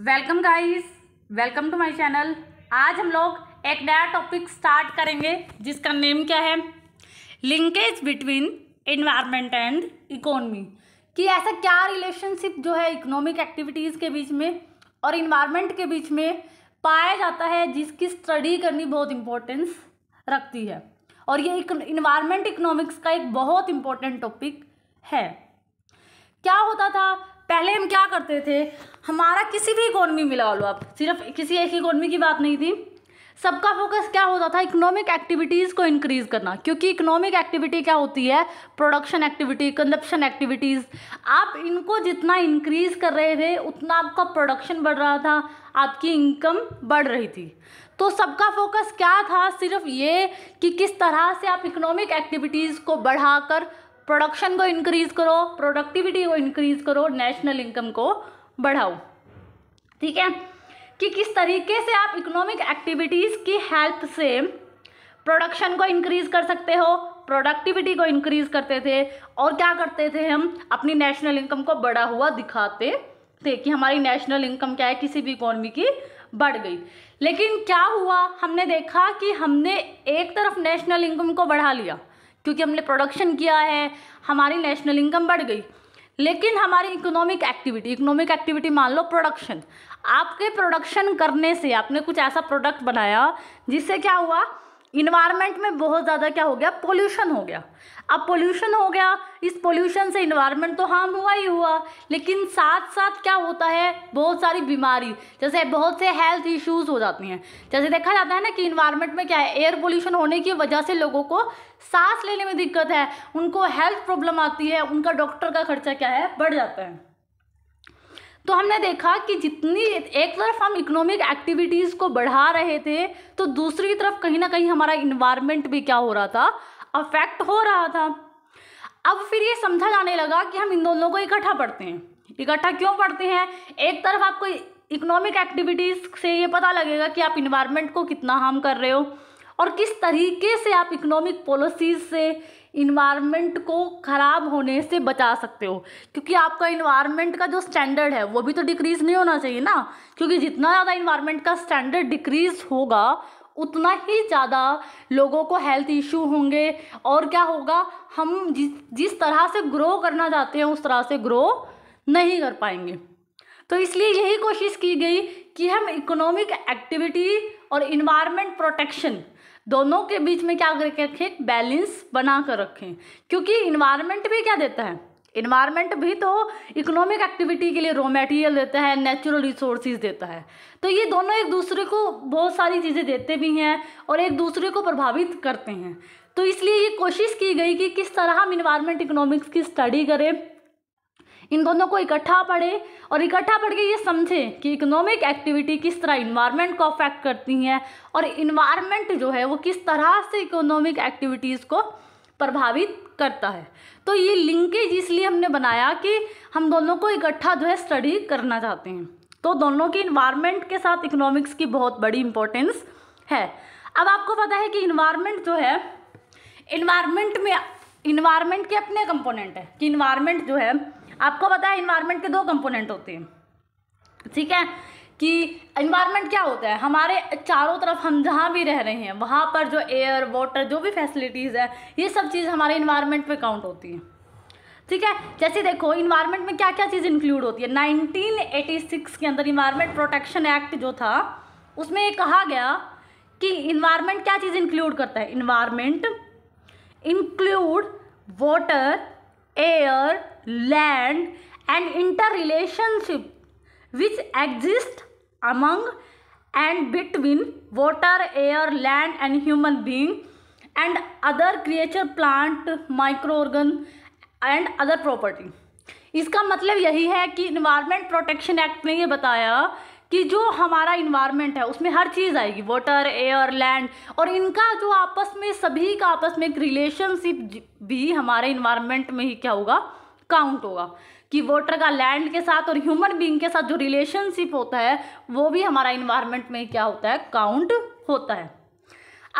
Welcome guys welcome to my channel आज हम लोग एक नया टॉपिक स्टार्ट करेंगे जिसका नेम क्या है linkage between environment and economy कि ऐसा क्या रिलेशनशिप जो है इकोनॉमिक एक्टिविटीज़ के बीच में और इन्वायरमेंट के बीच में पाया जाता है जिसकी स्टडी करनी बहुत इम्पोर्टेंस रखती है और ये इन्वायरमेंट इकोनॉमिक्स का एक बहुत इम्पोर्टेंट टॉपिक है क्या होता था पहले हम क्या करते थे हमारा किसी भी इकोनॉमी मिला लो आप सिर्फ किसी एक इकोनॉमी की बात नहीं थी सबका फोकस क्या होता था इकोनॉमिक एक्टिविटीज़ को इंक्रीज़ करना क्योंकि इकोनॉमिक एक्टिविटी क्या होती है प्रोडक्शन एक्टिविटी कंजप्शन एक्टिविटीज़ आप इनको जितना इंक्रीज़ कर रहे थे उतना आपका प्रोडक्शन बढ़ रहा था आपकी इनकम बढ़ रही थी तो सबका फोकस क्या था सिर्फ ये कि किस तरह से आप इकोनॉमिक एक्टिविटीज़ को बढ़ाकर प्रोडक्शन को इंक्रीज़ करो प्रोडक्टिविटी को इंक्रीज़ करो नेशनल इनकम को बढ़ाओ ठीक है कि किस तरीके से आप इकोनॉमिक एक्टिविटीज़ की हेल्प से प्रोडक्शन को इंक्रीज़ कर सकते हो प्रोडक्टिविटी को इंक्रीज़ करते थे और क्या करते थे हम अपनी नेशनल इनकम को बढ़ा हुआ दिखाते थे कि हमारी नेशनल इनकम क्या है किसी भी इकोनॉमी की बढ़ गई लेकिन क्या हुआ हमने देखा कि हमने एक तरफ नेशनल इनकम को बढ़ा लिया क्योंकि हमने प्रोडक्शन किया है हमारी नेशनल इनकम बढ़ गई लेकिन हमारी इकोनॉमिक एक्टिविटी इकोनॉमिक एक्टिविटी मान लो प्रोडक्शन आपके प्रोडक्शन करने से आपने कुछ ऐसा प्रोडक्ट बनाया जिससे क्या हुआ इन्वायरमेंट में बहुत ज़्यादा क्या हो गया पोल्यूशन हो गया अब पोल्यूशन हो गया इस पोल्यूशन से इन्वायरमेंट तो हार्म हुआ ही हुआ लेकिन साथ साथ क्या होता है बहुत सारी बीमारी जैसे बहुत से हेल्थ इश्यूज़ हो जाती हैं जैसे देखा जाता है ना कि इन्वायरमेंट में क्या है एयर पोल्यूशन होने की वजह से लोगों को सांस लेने में दिक्कत है उनको हेल्थ प्रॉब्लम आती है उनका डॉक्टर का खर्चा क्या है बढ़ जाता है तो हमने देखा कि जितनी एक तरफ हम इकोनॉमिक एक्टिविटीज़ को बढ़ा रहे थे तो दूसरी तरफ कहीं ना कहीं हमारा इन्वायरमेंट भी क्या हो रहा था अफेक्ट हो रहा था अब फिर ये समझा जाने लगा कि हम इन दोनों को इकट्ठा पढ़ते हैं इकट्ठा क्यों पढ़ते हैं एक तरफ आपको इकोनॉमिक एक्टिविटीज़ से ये पता लगेगा कि आप इन्वायरमेंट को कितना हार्म कर रहे हो और किस तरीके से आप इकोनॉमिक पॉलिसीज़ से इन्वायरमेंट को ख़राब होने से बचा सकते हो क्योंकि आपका इन्वायरमेंट का जो स्टैंडर्ड है वो भी तो डिक्रीज़ नहीं होना चाहिए ना क्योंकि जितना ज़्यादा इन्वायरमेंट का स्टैंडर्ड डिक्रीज़ होगा उतना ही ज़्यादा लोगों को हेल्थ इश्यू होंगे और क्या होगा हम जिस जिस तरह से ग्रो करना चाहते हैं उस तरह से ग्रो नहीं कर पाएंगे तो इसलिए यही कोशिश की गई कि हम इकोनॉमिक एक्टिविटी और इन्वायरमेंट प्रोटेक्शन दोनों के बीच में क्या करके रखें बैलेंस बना कर रखें क्योंकि इन्वायरमेंट भी क्या देता है इन्वायरमेंट भी तो इकोनॉमिक एक्टिविटी के लिए रॉ मटेरियल देता है नेचुरल रिसोर्सेज देता है तो ये दोनों एक दूसरे को बहुत सारी चीज़ें देते भी हैं और एक दूसरे को प्रभावित करते हैं तो इसलिए ये कोशिश की गई कि किस तरह हम इन्वायरमेंट इकोनॉमिक्स की स्टडी करें इन दोनों को इकट्ठा पढ़े और इकट्ठा पढ़ के ये समझें कि इकोनॉमिक एक्टिविटी किस तरह इन्वायरमेंट को अफेक्ट करती हैं और इन्वायरमेंट जो है वो किस तरह से इकोनॉमिक एक्टिविटीज़ को प्रभावित करता है तो ये लिंकेज इसलिए हमने बनाया कि हम दोनों को इकट्ठा जो है स्टडी करना चाहते हैं तो दोनों की इन्वायरमेंट के साथ इकोनॉमिक्स की बहुत बड़ी इंपॉर्टेंस है अब आपको पता है कि इन्वायरमेंट जो है इन्वायरमेंट में इन्वायरमेंट के अपने कंपोनेंट है कि इन्वायरमेंट जो है आपको पता है इन्वायरमेंट के दो कंपोनेंट होते हैं ठीक है कि इन्वायरमेंट क्या होता है हमारे चारों तरफ हम जहाँ भी रह रहे हैं वहाँ पर जो एयर वाटर जो भी फैसिलिटीज़ है ये सब चीज़ हमारे इन्वायरमेंट पर काउंट होती हैं ठीक है जैसे देखो इन्वायरमेंट में क्या क्या चीज़ इंक्लूड होती है 1986 के अंदर इन्वायरमेंट प्रोटेक्शन एक्ट जो था उसमें ये कहा गया कि इन्वायरमेंट क्या चीज़ इंक्लूड करता है environment include water air land and inter relationship which exist among and between water, air, land and human being and other creature, plant, microorgan and other property. इसका मतलब यही है कि इन्वायरमेंट प्रोटेक्शन एक्ट ने ये बताया कि जो हमारा इन्वायरमेंट है उसमें हर चीज़ आएगी वाटर एयर लैंड और इनका जो आपस में सभी का आपस में एक रिलेशनशिप भी हमारे इन्वायरमेंट में ही क्या होगा काउंट होगा कि वाटर का लैंड के साथ और ह्यूमन बींग के साथ जो रिलेशनशिप होता है वो भी हमारा इन्वायरमेंट में क्या होता है काउंट होता है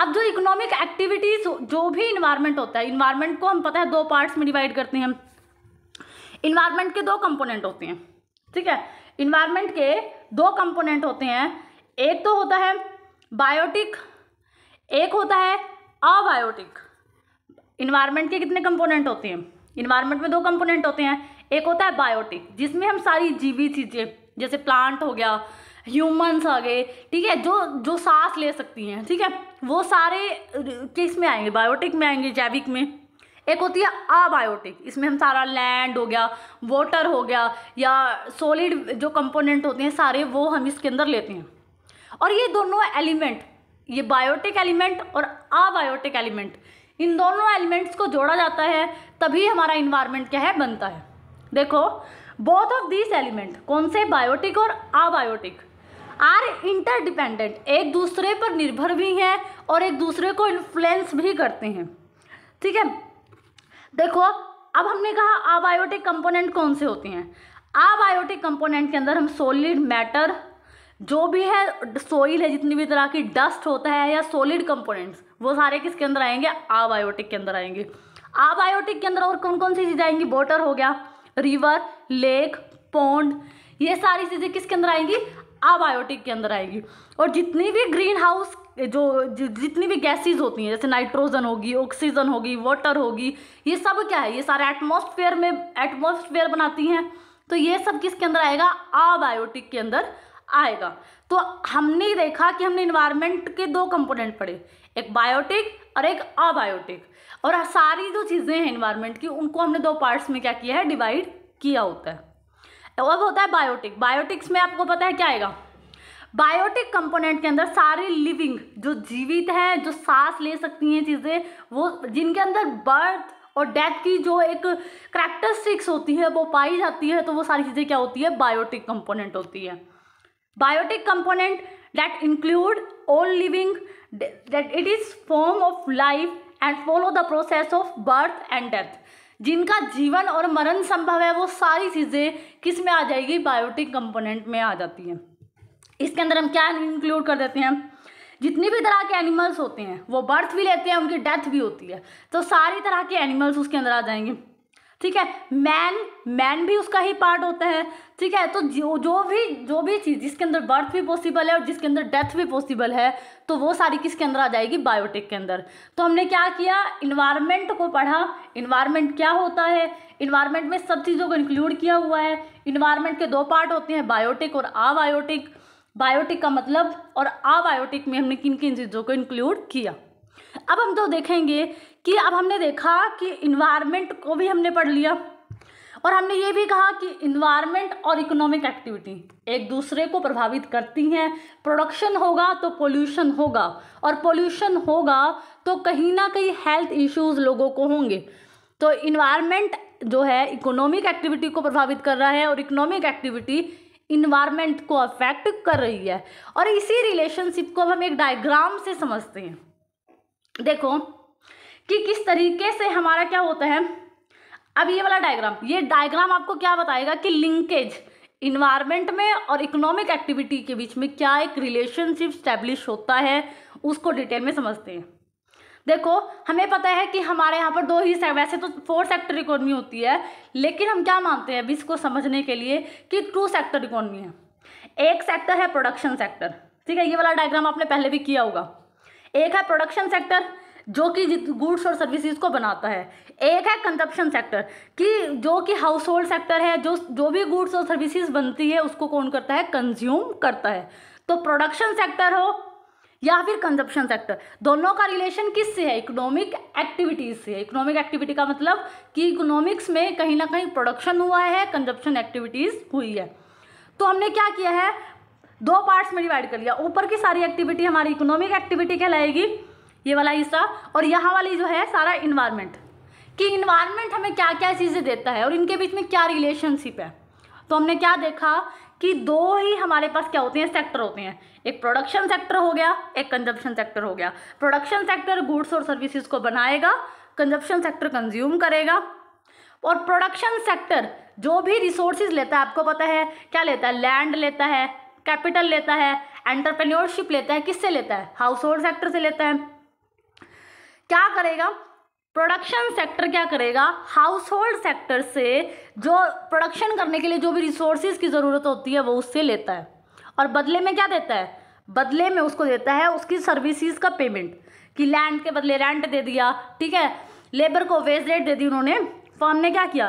अब जो इकोनॉमिक एक्टिविटीज़ जो भी इन्वायरमेंट होता है इन्वायरमेंट को हम पता है दो पार्ट्स में डिवाइड करते हैं हम इन्वायरमेंट के दो कंपोनेंट होते हैं ठीक है इन्वायरमेंट के दो कंपोनेंट होते हैं एक तो होता है बायोटिक एक होता है अबायोटिक इन्वायरमेंट के कितने कंपोनेंट होते हैं इन्वायरमेंट में दो कंपोनेंट होते हैं एक होता है बायोटिक जिसमें हम सारी जीवी चीज़ें जैसे प्लांट हो गया ह्यूमंस आ गए ठीक है जो जो सांस ले सकती हैं ठीक है वो सारे किस में आएंगे बायोटिक में आएंगे जैविक में एक होती है अबायोटिक इसमें हम सारा लैंड हो गया वाटर हो गया या सॉलिड जो कंपोनेंट होते हैं सारे वो हम इसके अंदर लेते हैं और ये दोनों एलिमेंट ये बायोटिक एलिमेंट और अबायोटिक एलिमेंट इन दोनों एलिमेंट्स को जोड़ा जाता है तभी हमारा इन्वायरमेंट क्या है बनता है देखो बोथ ऑफ दिस एलिमेंट कौन से बायोटिक और अबायोटिक आर इंटरडिपेंडेंट एक दूसरे पर निर्भर भी हैं और एक दूसरे को इन्फ्लुएंस भी करते हैं ठीक है देखो अब हमने कहा अबायोटिक कंपोनेंट कौन से होते हैं अबायोटिक कंपोनेंट के अंदर हम सोलिड मैटर जो भी है सोइल है जितनी भी तरह की डस्ट होता है या सोलिड कंपोनेंट्स वो सारे किसके अंदर आएंगे आबायोटिक के अंदर आएंगे आबायोटिक के अंदर और कौन कौन सी चीज़ें आएंगी वोटर हो गया रिवर लेक पौंड ये सारी चीज़ें किसके अंदर आएंगी आबायोटिक के अंदर आएगी और जितनी भी ग्रीन हाउस जो जितनी भी गैसेस होती हैं जैसे नाइट्रोजन होगी ऑक्सीजन होगी वाटर होगी ये सब क्या है ये सारे एटमॉस्फेयर में एटमॉस्फेयर बनाती हैं तो ये सब किसके अंदर आएगा आबायोटिक के अंदर आएगा तो हमने देखा कि हमने इन्वायरमेंट के दो कंपोनेंट पढ़े एक बायोटिक और एक अबायोटिक और सारी जो चीज़ें हैं इन्वायरमेंट की उनको हमने दो पार्ट्स में क्या किया है डिवाइड किया होता है अब होता है बायोटिक बायोटिक्स में आपको पता है क्या आएगा बायोटिक कंपोनेंट के अंदर सारे लिविंग जो जीवित हैं जो सांस ले सकती हैं चीज़ें वो जिनके अंदर बर्थ और डेथ की जो एक करेक्टरिस्टिक्स होती है वो पाई जाती है तो वो सारी चीज़ें क्या होती है बायोटिक कंपोनेंट होती है biotic component that include all living that it is form of life and follow the process of birth and death जिनका जीवन और मरण संभव है वो सारी चीज़ें किस में आ जाएगी बायोटिक कंपोनेंट में आ जाती हैं इसके अंदर हम क्या इंक्लूड कर देते हैं जितनी भी तरह के एनिमल्स होते हैं वो बर्थ भी लेते हैं उनकी डेथ भी होती है तो सारी तरह के एनिमल्स उसके अंदर आ जाएंगे ठीक है मैन मैन भी उसका ही पार्ट होता है ठीक है तो जो जो भी जो भी चीज़ जिसके अंदर बर्थ भी पॉसिबल है और जिसके अंदर डेथ भी पॉसिबल है तो वो सारी किसके अंदर आ जाएगी बायोटिक के अंदर तो हमने क्या किया इन्वायरमेंट को पढ़ा इन्वायरमेंट क्या होता है इन्वायरमेंट में सब चीज़ों को इंक्लूड किया हुआ है इन्वायरमेंट के दो पार्ट होते हैं बायोटिक और आबायोटिक बायोटिक का मतलब और आबायोटिक में हमने किन किन चीज़ों को इंक्लूड किया अब हम तो देखेंगे कि अब हमने देखा कि इन्वायरमेंट को भी हमने पढ़ लिया और हमने ये भी कहा कि इन्वायरमेंट और इकोनॉमिक एक्टिविटी एक दूसरे को प्रभावित करती हैं प्रोडक्शन होगा तो पोल्यूशन होगा और पोल्यूशन होगा तो कहीं ना कहीं हेल्थ इश्यूज लोगों को होंगे तो इन्वायरमेंट जो है इकोनॉमिक एक्टिविटी को प्रभावित कर रहा है और इकोनॉमिक एक्टिविटी इन्वायरमेंट को अफेक्ट कर रही है और इसी रिलेशनशिप को हम एक डायग्राम से समझते हैं देखो कि किस तरीके से हमारा क्या होता है अब ये वाला डायग्राम ये डायग्राम आपको क्या बताएगा कि लिंकेज इन्वायरमेंट में और इकोनॉमिक एक्टिविटी के बीच में क्या एक रिलेशनशिप स्टैब्लिश होता है उसको डिटेल में समझते हैं देखो हमें पता है कि हमारे यहाँ पर दो ही वैसे तो फोर सेक्टर इकोनॉमी होती है लेकिन हम क्या मानते हैं अभी इसको समझने के लिए कि टू सेक्टर इकोनॉमी है एक सेक्टर है प्रोडक्शन सेक्टर ठीक है ये वाला डायग्राम आपने पहले भी किया होगा एक है प्रोडक्शन सेक्टर जो कि गुड्स और सर्विसेज को बनाता है एक है कंजप्शन सेक्टर कि जो कि हाउस होल्ड सेक्टर है जो जो भी गुड्स और सर्विसेज बनती है उसको कौन करता है कंज्यूम करता है तो प्रोडक्शन सेक्टर हो या फिर कंजप्शन सेक्टर दोनों का रिलेशन किस से है इकोनॉमिक एक्टिविटीज से इकोनॉमिक एक्टिविटी का मतलब कि इकोनॉमिक्स में कहीं ना कहीं प्रोडक्शन हुआ है कंजप्शन एक्टिविटीज हुई है तो हमने क्या किया है दो पार्ट्स में डिवाइड कर लिया ऊपर की सारी एक्टिविटी हमारी इकोनॉमिक एक्टिविटी कहलाएगी ये वाला हिस्सा और यहाँ वाली जो है सारा इन्वायरमेंट कि इन्वायरमेंट हमें क्या क्या चीज़ें देता है और इनके बीच में क्या रिलेशनशिप है तो हमने क्या देखा कि दो ही हमारे पास क्या होते हैं सेक्टर होते हैं एक प्रोडक्शन सेक्टर हो गया एक कंजप्शन सेक्टर हो गया प्रोडक्शन सेक्टर गुड्स और सर्विसेज को बनाएगा कंजप्शन सेक्टर कंज्यूम करेगा और प्रोडक्शन सेक्टर जो भी रिसोर्सेज लेता है आपको पता है क्या लेता है लैंड लेता है कैपिटल लेता है एंटरप्रेन्योरशिप लेता है किससे लेता है हाउस होल्ड सेक्टर से लेता है क्या करेगा प्रोडक्शन सेक्टर क्या करेगा हाउस होल्ड सेक्टर से जो प्रोडक्शन करने के लिए जो भी रिसोर्सेज की ज़रूरत होती है वो उससे लेता है और बदले में क्या देता है बदले में उसको देता है उसकी सर्विसेज का पेमेंट कि लैंड के बदले रेंट दे दिया ठीक है लेबर को वेज रेट दे दी उन्होंने फॉर्म तो ने क्या किया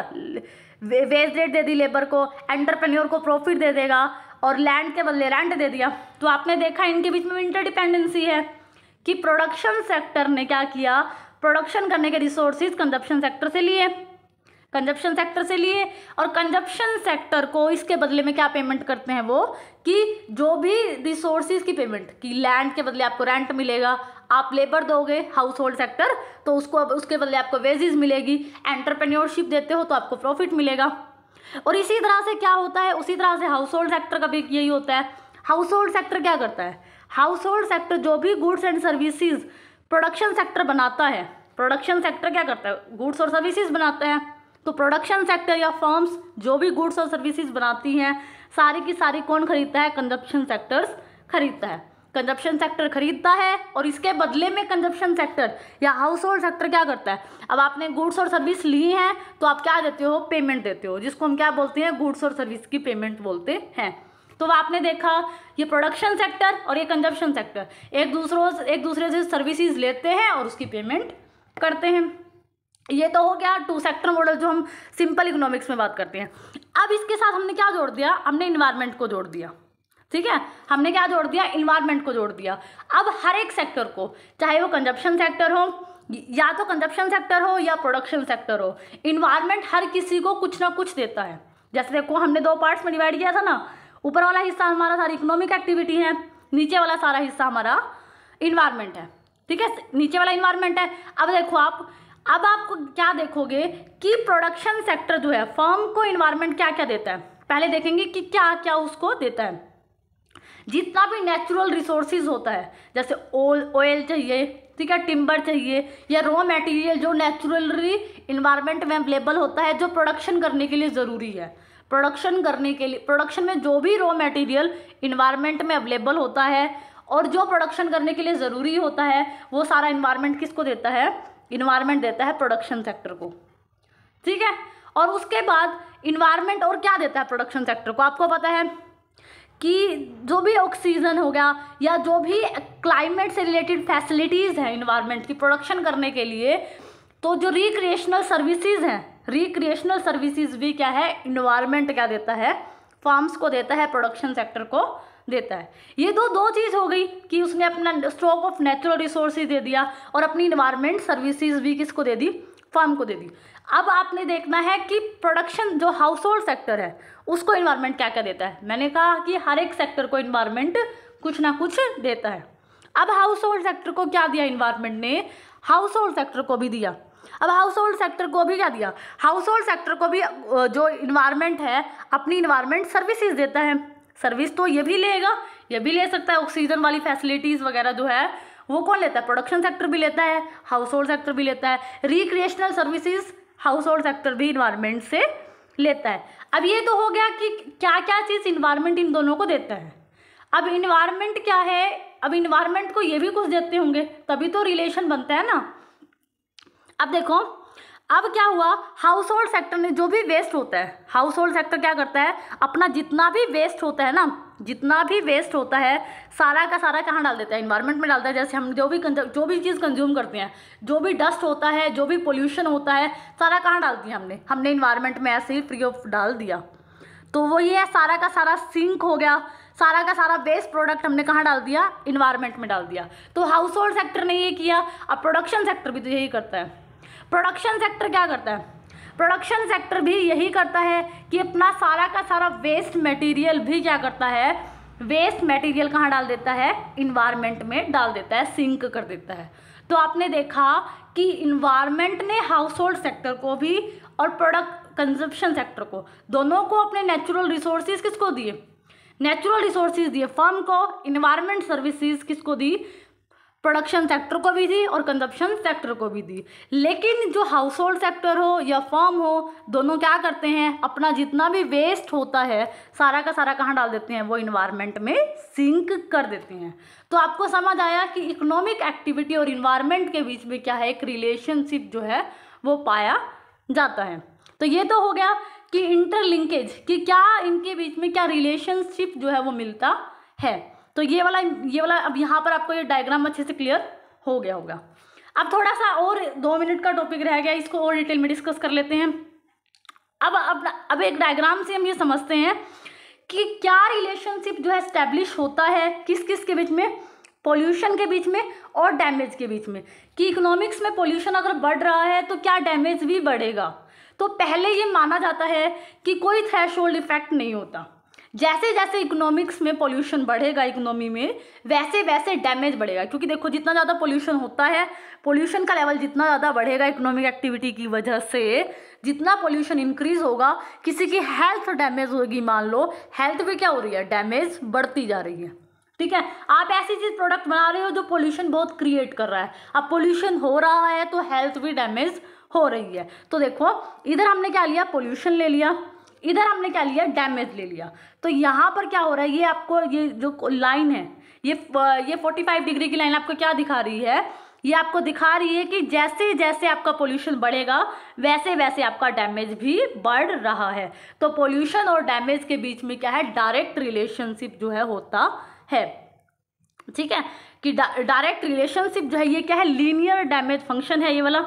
वेज रेट दे दी लेबर को एंटरप्रेन्योर को प्रॉफिट दे देगा और लैंड के बदले रेंट दे दिया तो आपने देखा इनके बीच में इंटर डिपेंडेंसी है कि प्रोडक्शन सेक्टर ने क्या किया प्रोडक्शन करने के रिसोर्सेज कंजप्शन सेक्टर से लिए कंजप्शन सेक्टर से लिए और कंजप्शन सेक्टर को इसके बदले में क्या पेमेंट करते हैं वो कि जो भी रिसोर्सिस की पेमेंट कि लैंड के बदले आपको रेंट मिलेगा आप लेबर दोगे हाउस होल्ड सेक्टर तो उसको उसके बदले आपको वेजेस मिलेगी एंटरप्रेन्योरशिप देते हो तो आपको प्रॉफिट मिलेगा और इसी तरह से क्या होता है उसी तरह से हाउस होल्ड सेक्टर का भी यही होता है हाउस होल्ड सेक्टर क्या करता है हाउस होल्ड सेक्टर जो भी goods and services production sector बनाता है प्रोडक्शन सेक्टर क्या करता है गुड्स और सर्विसेज बनाते हैं तो प्रोडक्शन सेक्टर या फर्म्स जो भी गुड्स और सर्विसेज बनाती हैं सारी की सारी कौन खरीदता है कंजप्शन सेक्टर्स खरीदता है कंजप्शन सेक्टर खरीदता है और इसके बदले में कंजप्शन सेक्टर या हाउस होल्ड सेक्टर क्या करता है अब आपने गुड्स और सर्विस ली हैं तो आप क्या देते हो पेमेंट देते हो जिसको हम क्या बोलते हैं गुड्स और सर्विस की पेमेंट बोलते हैं तो आपने देखा ये प्रोडक्शन सेक्टर और ये कंजप्शन सेक्टर एक दूसरों एक दूसरे से सर्विसेज लेते हैं और उसकी पेमेंट करते हैं ये तो हो गया टू सेक्टर मॉडल जो हम सिंपल इकोनॉमिक्स में बात करते हैं अब इसके साथ हमने क्या जोड़ दिया हमने इन्वायरमेंट को जोड़ दिया ठीक है हमने क्या जोड़ दिया इन्वायरमेंट को जोड़ दिया अब हर एक सेक्टर को चाहे वो कंजप्शन सेक्टर हो या तो कंजप्शन सेक्टर हो या प्रोडक्शन सेक्टर हो इन्वायरमेंट हर किसी को कुछ ना कुछ देता है जैसे देखो हमने दो पार्ट्स में डिवाइड किया था ना ऊपर वाला हिस्सा हमारा सारी इकोनॉमिक एक्टिविटी है नीचे वाला सारा हिस्सा हमारा इन्वायरमेंट है ठीक है नीचे वाला इन्वायरमेंट है अब देखो आप अब आप क्या देखोगे कि प्रोडक्शन सेक्टर जो है फर्म को इन्वायरमेंट क्या क्या देता है पहले देखेंगे कि क्या क्या उसको देता है जितना भी नेचुरल रिसोर्सेज होता है जैसे ऑयल ऑयल चाहिए ठीक है टिम्बर चाहिए या रॉ मटेरियल जो नेचुरली इन्वायरमेंट में अवेलेबल होता है जो प्रोडक्शन करने के लिए ज़रूरी है प्रोडक्शन करने के लिए प्रोडक्शन में जो भी रॉ मटेरियल इन्वायरमेंट में अवेलेबल होता है और जो प्रोडक्शन करने के लिए ज़रूरी होता है वो सारा इन्वायरमेंट किसको देता है इन्वायरमेंट देता है प्रोडक्शन सेक्टर को ठीक है और उसके बाद इन्वायरमेंट और क्या देता है प्रोडक्शन सेक्टर को आपको पता है कि जो भी ऑक्सीजन हो गया या जो भी क्लाइमेट से रिलेटेड फैसिलिटीज़ हैं इन्वायरमेंट की प्रोडक्शन करने के लिए तो जो रिक्रिएशनल सर्विसेज हैं रिक्रिएशनल सर्विसेज भी क्या है इन्वायरमेंट क्या देता है फार्म्स को देता है प्रोडक्शन सेक्टर को देता है ये दो दो चीज़ हो गई कि उसने अपना स्टॉक ऑफ नेचुरल रिसोर्सेज दे दिया और अपनी इन्वायरमेंट सर्विसेज भी किसको दे दी फार्म को दे दी अब आपने देखना है कि प्रोडक्शन जो हाउस होल्ड सेक्टर है उसको इन्वायरमेंट क्या क्या देता है मैंने कहा कि हर एक सेक्टर को इन्वायरमेंट कुछ ना कुछ देता है अब हाउस होल्ड सेक्टर को क्या दिया इन्वायरमेंट ने हाउस होल्ड सेक्टर को भी दिया अब हाउस होल्ड सेक्टर को भी क्या दिया हाउस होल्ड सेक्टर को भी जो इन्वायरमेंट है अपनी इन्वायरमेंट सर्विसेज देता है सर्विस तो ये भी लेगा ये भी ले सकता है ऑक्सीजन वाली फैसिलिटीज़ वगैरह जो है वो कौन लेता है प्रोडक्शन सेक्टर भी लेता है हाउस होल्ड सेक्टर भी लेता है recreational services household sector भी इन्वायरमेंट से लेता है अब ये तो हो गया कि क्या क्या चीज़ इन्वायरमेंट इन दोनों को देता है अब इन्वायरमेंट क्या है अब इन्वायरमेंट को ये भी कुछ देते होंगे तभी तो रिलेशन बनता है ना अब देखो अब क्या हुआ हाउस होल्ड सेक्टर में जो भी वेस्ट होता है हाउस होल्ड सेक्टर क्या करता है अपना जितना भी वेस्ट होता है ना जितना भी वेस्ट होता है सारा का सारा कहाँ डाल देता है इन्वायरमेंट में डालता है जैसे हम जो भी जो भी चीज़ कंज्यूम करते हैं जो भी डस्ट होता है जो भी पोल्यूशन होता है सारा कहाँ डाल दिया हमने हमने इन्वायरमेंट में ऐसे ही फ्री ऑफ डाल दिया तो वो ये है सारा का सारा सिंक हो गया सारा का सारा वेस्ट प्रोडक्ट हमने कहाँ डाल दिया इन्वायरमेंट में डाल दिया तो हाउस होल्ड सेक्टर ने ये किया अब प्रोडक्शन सेक्टर भी तो यही करता है प्रोडक्शन सेक्टर क्या करता है प्रोडक्शन सेक्टर भी यही करता है कि अपना सारा का सारा वेस्ट मटेरियल भी क्या करता है वेस्ट मटेरियल कहाँ डाल देता है इन्वायरमेंट में डाल देता है सिंक कर देता है तो आपने देखा कि इन्वायरमेंट ने हाउस होल्ड सेक्टर को भी और प्रोडक्ट कंजप्शन सेक्टर को दोनों को अपने नेचुरल रिसोर्सेज किसको दिए नेचुरल रिसोर्सेज दिए फर्म को इन्वायरमेंट सर्विसेज किसको दी प्रोडक्शन सेक्टर को भी दी और कंजप्शन सेक्टर को भी दी लेकिन जो हाउस होल्ड सेक्टर हो या फॉर्म हो दोनों क्या करते हैं अपना जितना भी वेस्ट होता है सारा का सारा कहाँ डाल देते हैं वो इन्वायरमेंट में सिंक कर देते हैं तो आपको समझ आया कि इकोनॉमिक एक्टिविटी और इन्वायरमेंट के बीच में क्या है एक रिलेशनशिप जो है वो पाया जाता है तो ये तो हो गया कि इंटरलिंकेज कि क्या इनके बीच में क्या रिलेशनशिप जो है वो मिलता है तो ये वाला ये वाला अब यहाँ पर आपको ये डायग्राम अच्छे से क्लियर हो गया होगा अब थोड़ा सा और दो मिनट का टॉपिक रह गया इसको और डिटेल में डिस्कस कर लेते हैं अब अब अब एक डायग्राम से हम ये समझते हैं कि क्या रिलेशनशिप जो है स्टैब्लिश होता है किस किस के बीच में पोल्यूशन के बीच में और डैमेज के बीच में कि इकोनॉमिक्स में पोल्यूशन अगर बढ़ रहा है तो क्या डैमेज भी बढ़ेगा तो पहले ये माना जाता है कि कोई थ्रेश इफेक्ट नहीं होता जैसे जैसे इकोनॉमिक्स में पोल्यूशन बढ़ेगा इकोनॉमी में वैसे वैसे डैमेज बढ़ेगा क्योंकि देखो जितना ज़्यादा पोल्यूशन होता है पोल्यूशन का लेवल जितना ज़्यादा बढ़ेगा इकोनॉमिक एक्टिविटी की वजह से जितना पोल्यूशन इंक्रीज होगा किसी की हेल्थ डैमेज होगी मान लो हेल्थ भी क्या हो रही है डैमेज बढ़ती जा रही है ठीक है आप ऐसी चीज़ प्रोडक्ट बना रहे हो जो पोल्यूशन बहुत क्रिएट कर रहा है अब पोल्यूशन हो रहा है तो हेल्थ भी डैमेज हो रही है तो देखो इधर हमने क्या लिया पोल्यूशन ले लिया इधर हमने क्या लिया डैमेज ले लिया तो यहाँ पर क्या हो रहा है ये आपको ये जो लाइन है ये ये फोर्टी फाइव डिग्री की लाइन आपको क्या दिखा रही है ये आपको दिखा रही है कि जैसे जैसे आपका पोल्यूशन बढ़ेगा वैसे वैसे आपका डैमेज भी बढ़ रहा है तो पोल्यूशन और डैमेज के बीच में क्या है डायरेक्ट रिलेशनशिप जो है होता है ठीक है कि डायरेक्ट रिलेशनशिप जो है ये क्या है लीनियर डैमेज फंक्शन है ये वाला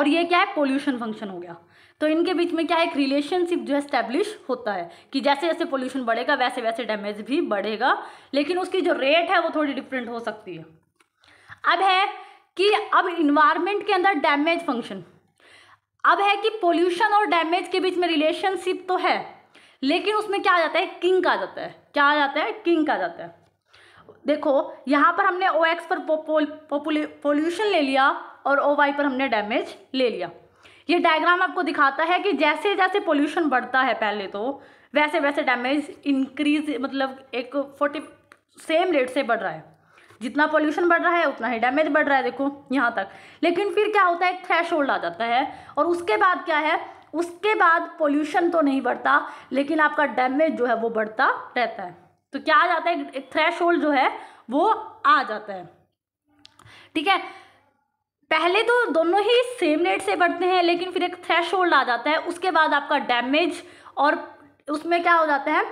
और ये क्या है पोल्यूशन फंक्शन हो गया तो इनके बीच में क्या एक रिलेशनशिप जो है स्टैब्लिश होता है कि जैसे जैसे पोल्यूशन बढ़ेगा वैसे वैसे डैमेज भी बढ़ेगा लेकिन उसकी जो रेट है वो थोड़ी डिफरेंट हो सकती है अब है कि अब इन्वायरमेंट के अंदर डैमेज फंक्शन अब है कि पोल्यूशन और डैमेज के बीच में रिलेशनशिप तो है लेकिन उसमें क्या आ जाता है किंग आ जाता है क्या आ जाता है किंग आ जाता है देखो यहाँ पर हमने ओ एक्स पर पोल्यूशन ले लिया और ओ वाई पर हमने डैमेज ले लिया ये डायग्राम आपको दिखाता है कि जैसे जैसे पोल्यूशन बढ़ता है पहले तो वैसे वैसे डैमेज इंक्रीज मतलब एक फोर्टी सेम रेट से बढ़ रहा है जितना पोल्यूशन बढ़ रहा है उतना ही डैमेज बढ़ रहा है देखो यहाँ तक लेकिन फिर क्या होता है एक थ्रेश आ जाता है और उसके बाद क्या है उसके बाद पोल्यूशन तो नहीं बढ़ता लेकिन आपका डैमेज जो है वो बढ़ता रहता है तो क्या आ जाता है एक थ्रेश जो है वो आ जाता है ठीक है पहले तो दोनों ही सेम रेट से बढ़ते हैं लेकिन फिर एक थ्रेश होल्ड आ जाता है उसके बाद आपका डैमेज और उसमें क्या हो जाता है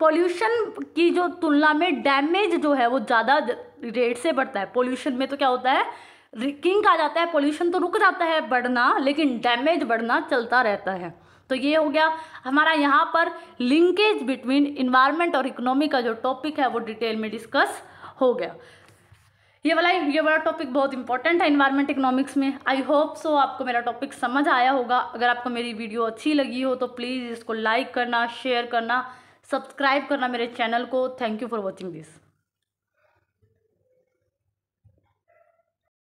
पॉल्यूशन की जो तुलना में डैमेज जो है वो ज़्यादा रेट से बढ़ता है पॉल्यूशन में तो क्या होता है किंग आ जाता है पॉल्यूशन तो रुक जाता है बढ़ना लेकिन डैमेज बढ़ना चलता रहता है तो ये हो गया हमारा यहाँ पर लिंकेज बिटवीन इन्वायरमेंट और इकोनॉमी का जो टॉपिक है वो डिटेल में डिस्कस हो गया ये वाला ये वाला टॉपिक बहुत इंपॉर्टेंट है इन्वायरमेंट इकोनॉमिक्स में आई होप सो आपको मेरा टॉपिक समझ आया होगा अगर आपको मेरी वीडियो अच्छी लगी हो तो प्लीज़ इसको लाइक करना शेयर करना सब्सक्राइब करना मेरे चैनल को thank you for watching this